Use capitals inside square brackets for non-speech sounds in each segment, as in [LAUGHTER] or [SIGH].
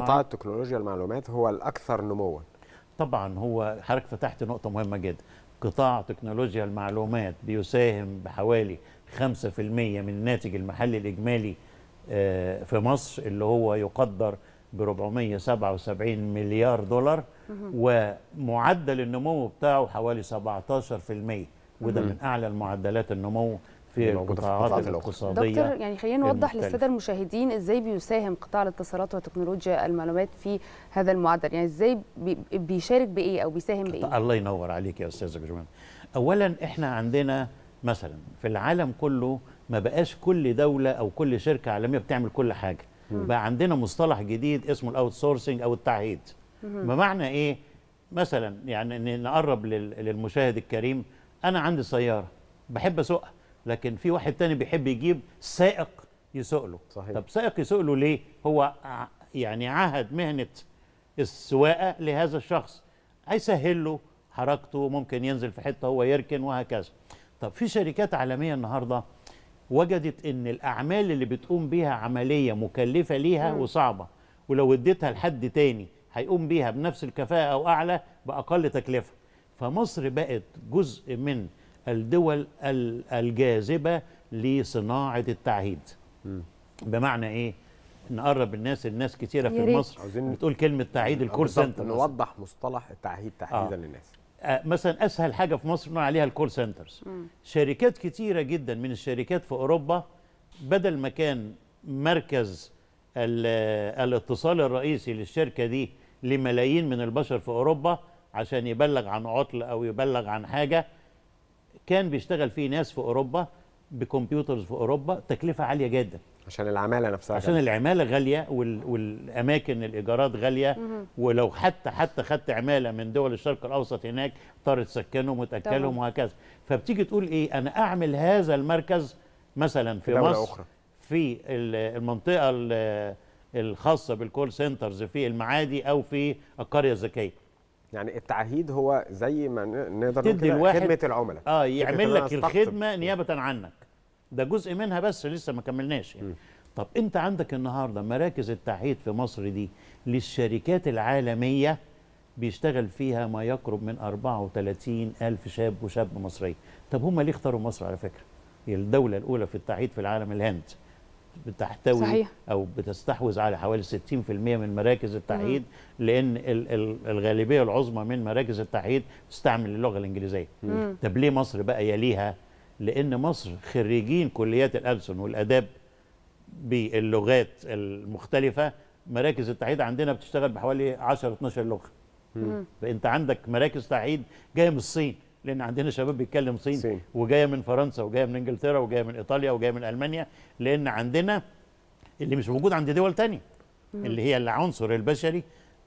قطاع التكنولوجيا المعلومات هو الأكثر نموا طبعا هو حضرتك فتحت نقطة مهمة جدا قطاع تكنولوجيا المعلومات بيساهم بحوالي 5% من الناتج المحلي الإجمالي آه، في مصر اللي هو يقدر ب 477 مليار دولار ومعدل النمو بتاعه حوالي 17% وده من أعلى المعدلات النمو في القطاعات الاقتصاديه دكتور يعني خلينا نوضح للساده المشاهدين ازاي بيساهم قطاع الاتصالات وتكنولوجيا المعلومات في هذا المعدل يعني ازاي بيشارك بايه او بيساهم بايه الله ينور عليك يا استاذه جمال اولا احنا عندنا مثلا في العالم كله ما بقاش كل دوله او كل شركه عالميه بتعمل كل حاجه مم. بقى عندنا مصطلح جديد اسمه الاوت سورسنج او التعهيد بمعنى ايه مثلا يعني نقرب للمشاهد الكريم انا عندي سياره بحب اسوقها لكن في واحد تاني بيحب يجيب سائق يسوق له صحيح. طب سائق يسوق له ليه هو يعني عهد مهنه السواقه لهذا الشخص هيسهل له حركته ممكن ينزل في حته هو يركن وهكذا طب في شركات عالميه النهارده وجدت ان الاعمال اللي بتقوم بيها عمليه مكلفه ليها وصعبه ولو اديتها لحد تاني هيقوم بيها بنفس الكفاءه او اعلى باقل تكلفه فمصر بقت جزء من الدول الجاذبة لصناعة التعهيد بمعنى إيه؟ نقرب الناس الناس كثيرة في مصر بتقول كلمة تعهيد آه، الكول سنتر نوضح مصطلح التعهيد تحديدا آه. للناس آه مثلا أسهل حاجة في مصر نقول عليها الكول سنترز شركات كثيرة جدا من الشركات في أوروبا بدل ما كان مركز الاتصال الرئيسي للشركة دي لملايين من البشر في أوروبا عشان يبلغ عن عطل أو يبلغ عن حاجة كان بيشتغل فيه ناس في اوروبا بكمبيوترز في اوروبا تكلفه عاليه جدا عشان العماله نفسها عشان جدا. العماله غاليه وال... والاماكن الايجارات غاليه ولو حتى حتى خدت عماله من دول الشرق الاوسط هناك اضطر تسكنهم وتاكلهم وهكذا فبتيجي تقول ايه انا اعمل هذا المركز مثلا في مصر أخرى. في المنطقه الخاصه بالكول سنترز في المعادي او في القريه الذكيه يعني التعهيد هو زي ما نقدر نقول خدمه العملاء اه يعمل لك الخدمه نيابه عنك ده جزء منها بس لسه ما كملناش يعني. طب انت عندك النهارده مراكز التعهيد في مصر دي للشركات العالميه بيشتغل فيها ما يقرب من 34 ألف شاب وشاب مصري طب هم ليه اختاروا مصر على فكرة الدولة الأولى في التعهيد في العالم الهند بتحتوي صحيح. او بتستحوذ على حوالي 60% من مراكز التعهيد لان الغالبيه العظمى من مراكز التعهيد تستعمل اللغه الانجليزيه مم. طب ليه مصر بقى يليها لان مصر خريجين كليات الالسن والاداب باللغات المختلفه مراكز التعهيد عندنا بتشتغل بحوالي 10 12 لغه مم. فانت عندك مراكز تعهيد جايه من الصين لان عندنا شباب بيتكلم صيني صين. وجايه من فرنسا وجايه من انجلترا وجايه من ايطاليا وجايه من المانيا لان عندنا اللي مش موجود عند دول تانية مم. اللي هي العنصر البشري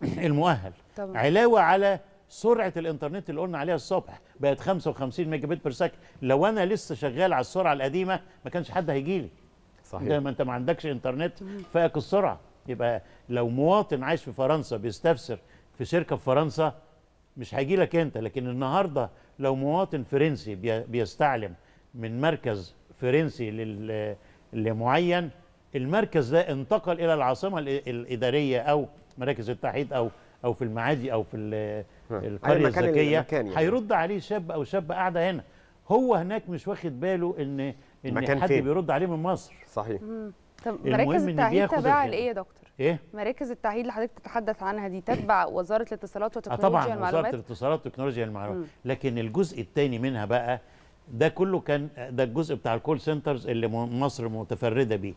[CLEARS THROAT] المؤهل طبعا. علاوه على سرعه الانترنت اللي قلنا عليها الصبح بقت 55 ميجا بت بير لو انا لسه شغال على السرعه القديمه ما كانش حد هيجي لي صحيح ما انت ما عندكش انترنت فاك السرعه يبقى لو مواطن عايش في فرنسا بيستفسر في شركه في فرنسا مش هيجي لك انت لكن النهارده لو مواطن فرنسي بيستعلم من مركز فرنسي لمعين المركز ده انتقل الى العاصمه الاداريه او مراكز التحيط او او في المعادي او في القريه الذكيه يعني. هيرد يعني. عليه شاب او شاب قاعده هنا هو هناك مش واخد باله ان ان حد فين؟ بيرد عليه من مصر صحيح طب مراكز التعهيد تبع لايه يا دكتور؟ ايه؟ مراكز التعهيد اللي حضرتك بتتحدث عنها دي تتبع وزاره الاتصالات آه، وتكنولوجيا طبعا المعلومات؟ طبعا وزاره الاتصالات وتكنولوجيا المعلومات، م. لكن الجزء الثاني منها بقى ده كله كان ده الجزء بتاع الكول سنترز اللي مصر متفرده بيه